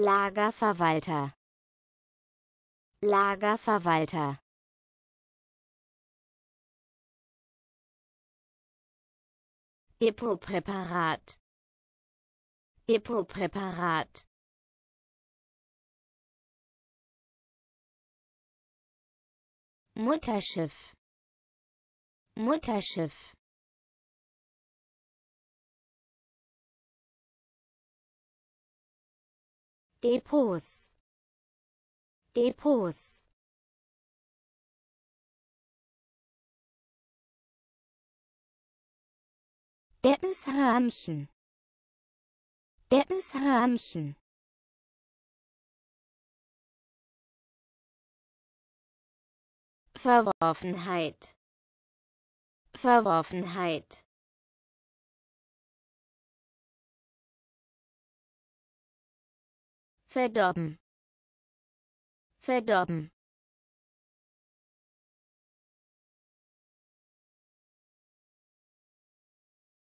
Lagerverwalter Lagerverwalter Epopräparat Epopräparat Mutterschiff Mutterschiff Depots Depots Deppes Hahnchen Verworfenheit Verworfenheit verdorben verdorben